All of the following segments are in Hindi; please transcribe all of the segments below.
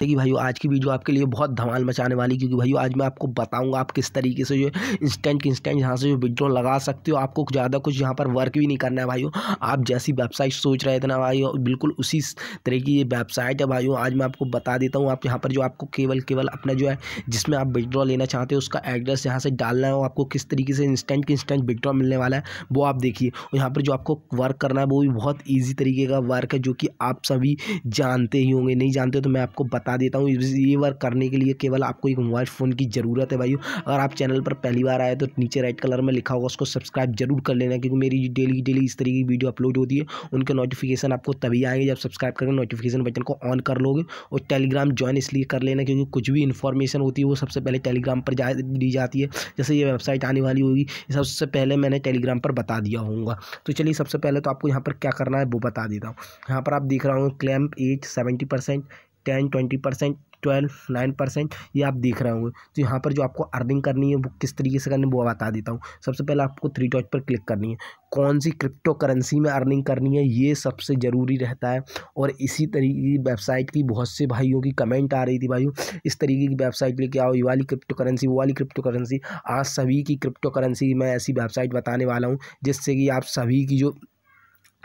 देखिए भाई आज की वीडियो आपके लिए बहुत धमाल मचाने वाली क्योंकि भाई आज मैं आपको बताऊंगा आप किस तरीके से जो इंस्टेंट इंस्टेंट यहाँ से जो विड्रॉ लगा सकते हो आपको ज़्यादा कुछ यहाँ पर वर्क भी नहीं करना है भाई आप जैसी वेबसाइट सोच रहे थे ना भाई बिल्कुल उसी तरह की ये वेबसाइट है भाई आज मैं आपको बता देता हूँ आप यहाँ पर जो आपको केवल केवल अपना जो है जिसमें आप विड्रॉ लेना चाहते हो उसका एड्रेस यहाँ से डालना है और आपको किस तरीके से इंस्टेंट की इंस्टेंट विड्रॉ मिलने वाला है वो आप देखिए और यहाँ पर जो आपको वर्क करना है वो भी बहुत ईजी तरीके का वर्क है जो कि आप सभी जानते ही होंगे नहीं जानते तो मैं आपको बता बता देता हूँ ये वर्क करने के लिए केवल आपको एक मोबाइल फ़ोन की ज़रूरत है भाई अगर आप चैनल पर पहली बार आए तो नीचे रेड कलर में लिखा होगा उसको सब्सक्राइब जरूर कर लेना क्योंकि मेरी डेली डेली इस तरीके की वीडियो अपलोड होती है उनके नोटिफिकेशन आपको तभी आएंगे जब सब्सक्राइब करके नोटिफिकेशन बटन को ऑन कर लोगे और टेलीग्राम ज्वाइन इसलिए कर लेना क्योंकि कुछ भी इन्फॉर्मेशन होती है वो सबसे पहले टेलीग्राम पर जा दी जाती है जैसे ये वेबसाइट आने वाली होगी सबसे पहले मैंने टेलीग्राम पर बता दिया होगा तो चलिए सबसे पहले तो आपको यहाँ पर क्या करना है वो बता देता हूँ यहाँ पर आप देख रहा हूँ clamp as seventy percent ten twenty percent twelve nine percent ये आप देख रहे होंगे तो यहाँ पर जो आपको अर्निंग करनी है वो किस तरीके से करनी है वो बता देता हूँ सबसे पहले आपको थ्री डॉट पर क्लिक करनी है कौन सी क्रिप्टो करेंसी में अर्निंग करनी है ये सबसे ज़रूरी रहता है और इसी तरीके की वेबसाइट की बहुत से भाइयों की कमेंट आ रही थी भाइयों इस तरीके की वेबसाइट लेके आओ ये वाली क्रिप्टो करेंसी वो वाली क्रिप्टो करेंसी आज सभी की क्रिप्टो करेंसी मैं ऐसी वेबसाइट बताने वाला हूँ जिससे कि आप सभी की जो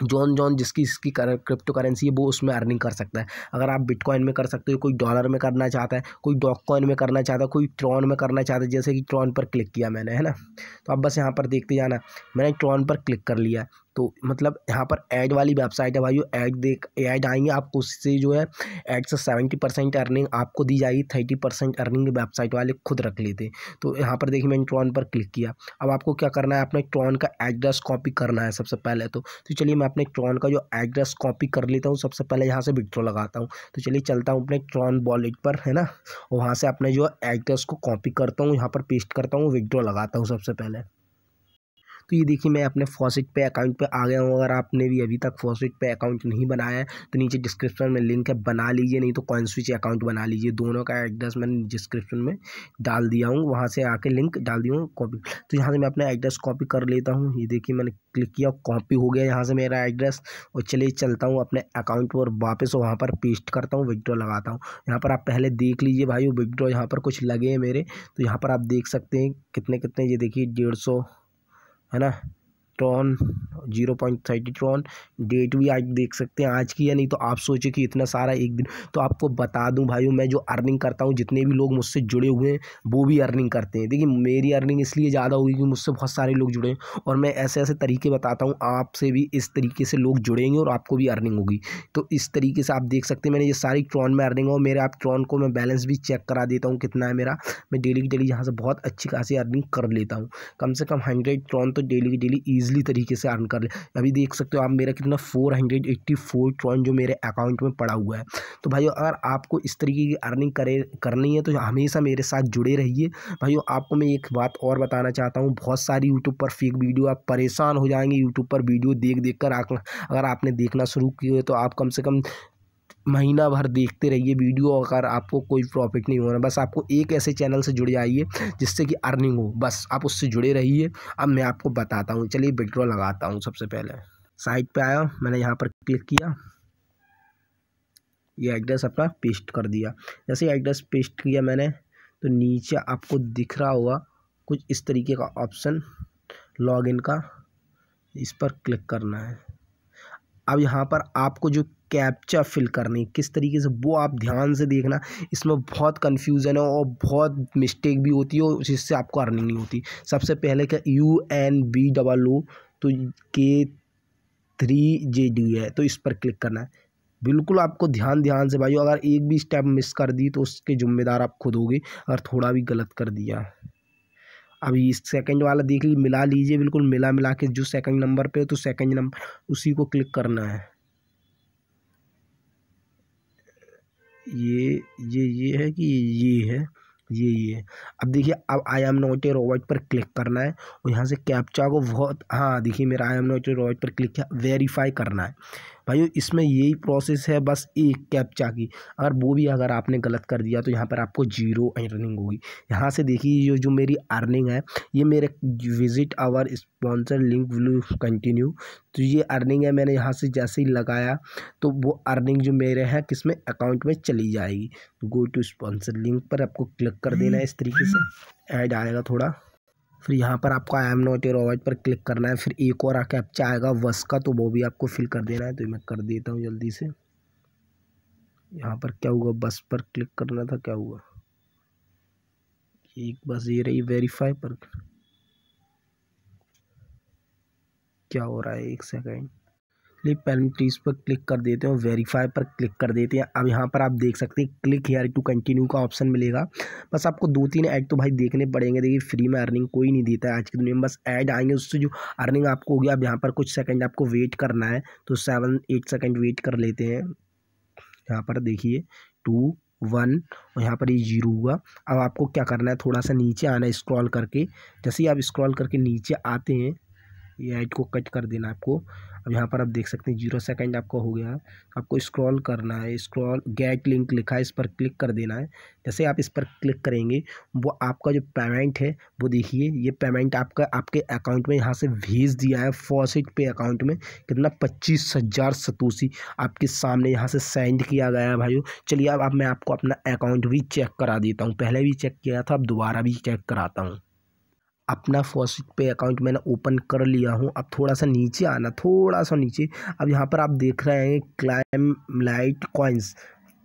जॉन जॉन जिसकी इसकी क्रिप्टो करेंसी है वो उसमें अर्निंग कर सकता है अगर आप बिटकॉइन में कर सकते हो कोई डॉलर में करना चाहता है कोई डॉक कॉइन में करना चाहता है कोई ट्रॉन में करना चाहता है जैसे कि ट्रॉन पर क्लिक किया मैंने है ना तो आप बस यहाँ पर देखते जाना मैंने ट्रॉन पर क्लिक कर लिया तो मतलब यहाँ पर ऐड वाली वेबसाइट है भाई ऐड देख ऐड आएंगे आप उससे जो है ऐड से सेवेंटी परसेंट अर्निंग आपको दी जाएगी थर्टी परसेंट अर्निंग वेबसाइट वाले खुद रख लेते तो यहाँ पर देखिए मैंने ट्रॉन पर क्लिक किया अब आपको क्या करना है अपने ट्रॉन का एड्रेस कॉपी करना है सबसे पहले तो तो चलिए मैं अपने ट्रॉन का जो एड्रेस कॉपी कर लेता हूँ सबसे पहले यहाँ से विड्रो लगाता हूँ तो चलिए चलता हूँ अपने ट्रॉन वॉलेट पर है ना वहाँ से अपने जो एड्रेस को कॉपी करता हूँ यहाँ पर पेस्ट करता हूँ विड्रो लगाता हूँ सबसे पहले तो ये देखिए मैं अपने फॉसिट पे अकाउंट पे आ गया हूँ अगर आपने भी अभी तक फॉसिट पे अकाउंट नहीं बनाया है तो नीचे डिस्क्रिप्शन में लिंक है बना लीजिए नहीं तो कॉइन स्विच अकाउंट बना लीजिए दोनों का एड्रेस मैंने डिस्क्रिप्शन में डाल दिया हूँ वहाँ से आके लिंक डाल दिया हूँ कॉपी तो यहाँ से मैं अपना एड्रेस कॉपी कर लेता हूँ ये देखिए मैंने क्लिक किया कॉपी हो गया यहाँ से मेरा एड्रेस और चलिए चलता हूँ अपने अकाउंट पर वापस वहाँ पर पेस्ट करता हूँ विड्रॉ लगाता हूँ यहाँ पर आप पहले देख लीजिए भाई विड्रॉ यहाँ पर कुछ लगे हैं मेरे तो यहाँ पर आप देख सकते हैं कितने कितने ये देखिए डेढ़ सौ है ना Tron zero point thirty Tron date भी आज देख सकते हैं आज की या नहीं तो आप सोचे कि इतना सारा एक दिन तो आपको बता दूं भाइयों मैं जो अर्निंग करता हूँ जितने भी लोग मुझसे जुड़े हुए हैं वो भी अर्निंग करते हैं देखिए मेरी अर्निंग इसलिए ज़्यादा होगी कि मुझसे बहुत सारे लोग जुड़े हैं और मैं ऐसे ऐसे तरीके बताता हूँ आपसे भी इस तरीके से लोग जुड़ेंगे और आपको भी अर्निंग होगी तो इस तरीके से आप देख सकते हैं मैंने ये सारी ट्रॉन में अर्निंग और मेरे आप ट्रॉन को मैं बैलेंस भी चेक करा देता हूँ कितना है मेरा मैं डेली की डेली यहाँ से बहुत अच्छी खासी अर्निंग कर लेता हूँ कम से कम हंड्रेड ट्रॉन तो डेली की डेली ईजी ईजिली तरीके से अर्न कर ले अभी देख सकते हो आप मेरा कितना four hundred eighty four Tron जो मेरे अकाउंट में पड़ा हुआ है तो भाई अगर आपको इस तरीके की अर्निंग करे करनी है तो हमेशा मेरे साथ जुड़े रहिए भाई आपको मैं एक बात और बताना चाहता हूँ बहुत सारी यूट्यूब पर फेक वीडियो आप परेशान हो जाएंगे यूट्यूब पर वीडियो देख देख कर अगर आपने देखना शुरू किया तो आप कम से कम महीना भर देखते रहिए वीडियो अगर आपको कोई प्रॉफिट नहीं हो रहा बस आपको एक ऐसे चैनल से जुड़ जाइए जिससे कि अर्निंग हो बस आप उससे जुड़े रहिए अब मैं आपको बताता हूँ चलिए विड्रॉ लगाता हूँ सबसे पहले साइट पे आया मैंने यहाँ पर क्लिक किया ये एड्रेस अपना पेस्ट कर दिया जैसे एड्रेस पेस्ट किया मैंने तो नीचे आपको दिख रहा होगा कुछ इस तरीके का ऑप्शन लॉगिन का इस पर क्लिक करना है अब यहाँ पर आपको जो कैप्चा फिल करनी किस तरीके से वो आप ध्यान से देखना इसमें बहुत कन्फ्यूज़न है और बहुत मिस्टेक भी होती है और जिससे आपको अर्निंग नहीं होती सबसे पहले क्या U N B double O तो के थ्री जे डी है तो इस पर क्लिक करना है बिल्कुल आपको ध्यान ध्यान से भाई अगर एक भी स्टेप मिस कर दी तो उसके ज़िम्मेदार आप खुद होगे अगर थोड़ा भी गलत कर दिया अभी सेकंड वाला देख लीजिए मिला लीजिए बिल्कुल मिला मिला के जो सेकंड नंबर पे हो तो सेकंड नंबर उसी को क्लिक करना है ये ये ये है कि ये है ये ये अब देखिए अब I am not a robot पर क्लिक करना है और यहाँ से कैप्चा को बहुत हाँ देखिए मेरा I am not a robot पर क्लिक किया वेरीफाई करना है भाई इसमें यही प्रोसेस है बस एक कैप्चा की अगर वो भी अगर आपने गलत कर दिया तो यहाँ पर आपको जीरो अर्निंग होगी यहाँ से देखिए जो जो मेरी अर्निंग है ये मेरे visit our sponsor link will continue तो ये अर्निंग है मैंने यहाँ से जैसे ही लगाया तो वो अर्निंग जो मेरे है किस में अकाउंट में चली जाएगी गो टू स्पॉन्सर लिंक पर आपको क्लिक कर देना है इस तरीके से ऐड आएगा थोड़ा फिर यहाँ पर आपको I am not your avoid पर क्लिक करना है फिर एक और कैप्चा आएगा वस का तो वो भी आपको फिल कर देना है तो मैं कर देता हूँ जल्दी से यहाँ पर क्या हुआ बस पर क्लिक करना था क्या हुआ एक बस ये रही वेरीफाई पर क्या हो रहा है एक सेकेंड क्लिक पेनल्टीज पर क्लिक कर देते हैं वेरीफाई पर क्लिक कर देते हैं अब यहाँ पर आप देख सकते हैं क्लिक हेयर टू कंटिन्यू का ऑप्शन मिलेगा बस आपको दो तीन ऐड तो भाई देखने पड़ेंगे देखिए फ्री में अर्निंग कोई नहीं देता है आज की दुनिया में बस ऐड आएंगे उससे जो अर्निंग आपको होगी अब यहाँ पर कुछ सेकेंड आपको वेट करना है तो सेवन एट सेकेंड वेट कर लेते हैं यहाँ पर देखिए टू वन और यहाँ पर ये जीरो हुआ अब आपको क्या करना है थोड़ा सा नीचे आना है स्क्रॉल करके जैसे ही आप स्क्रॉल करके नीचे आते हैं ये एड को कट कर देना आपको अब यहाँ पर आप देख सकते हैं जीरो सेकंड आपका हो गया आपको स्क्रॉल करना है स्क्रॉल गेट लिंक लिखा है इस पर क्लिक कर देना है जैसे आप इस पर क्लिक करेंगे वो आपका जो पेमेंट है वो देखिए ये पेमेंट आपका आपके अकाउंट में यहाँ से भेज दिया है फॉसिट पे अकाउंट में कितना पच्चीस हज़ार सतूसी आपके सामने यहाँ से सेंड किया गया है भाई चलिए अब आप मैं आपको अपना अकाउंट भी चेक करा देता हूँ पहले भी चेक किया था अब दोबारा भी चेक कराता हूँ अपना फॉसिट पे अकाउंट मैंने ओपन कर लिया हूँ अब थोड़ा सा नीचे आना थोड़ा सा नीचे अब यहाँ पर आप देख रहे हैं क्लाइम लाइट कॉइन्स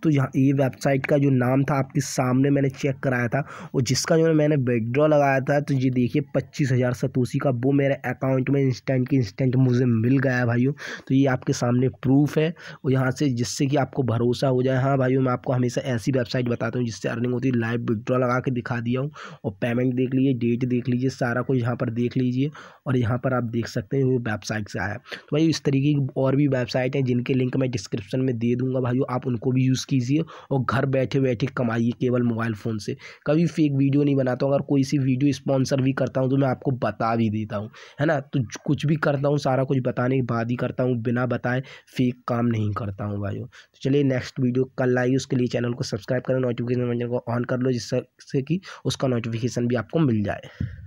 तो यहाँ ये वेबसाइट का जो नाम था आपके सामने मैंने चेक कराया था और जिसका जो मैंने विड्रॉ लगाया था तो ये देखिए पच्चीस हज़ार सतोसी का वो मेरे अकाउंट में इंस्टेंट की इंस्टेंट मुझे मिल गया है भाइयों तो ये आपके सामने प्रूफ है और यहाँ से जिससे कि आपको भरोसा हो जाए हाँ भाइयों मैं आपको हमेशा ऐसी वेबसाइट बताता हूँ जिससे अर्निंग होती है लाइव विड्रॉ लगा के दिखा दिया हूँ और पेमेंट देख लीजिए डेट देख लीजिए सारा कुछ यहाँ पर देख लीजिए और यहाँ पर आप देख सकते हैं वो वेबसाइट से आया तो भाई इस तरीके की और भी वेबसाइट हैं जिनके लिंक मैं डिस्क्रिप्शन में दे दूँगा भाई आप उनको भी यूज़ कीजिए और घर बैठे बैठे कमाइए केवल मोबाइल फ़ोन से कभी फेक वीडियो नहीं बनाता हूँ अगर कोई सी वीडियो स्पॉन्सर भी करता हूँ तो मैं आपको बता भी देता हूँ है ना तो कुछ भी करता हूँ सारा कुछ बताने के बाद ही करता हूँ बिना बताए फेक काम नहीं करता हूँ भाई तो चलिए नेक्स्ट वीडियो कल आई उसके लिए चैनल को सब्सक्राइब करें नोटिफिकेशन को ऑन कर लो जिससे कि उसका नोटिफिकेशन भी आपको मिल जाए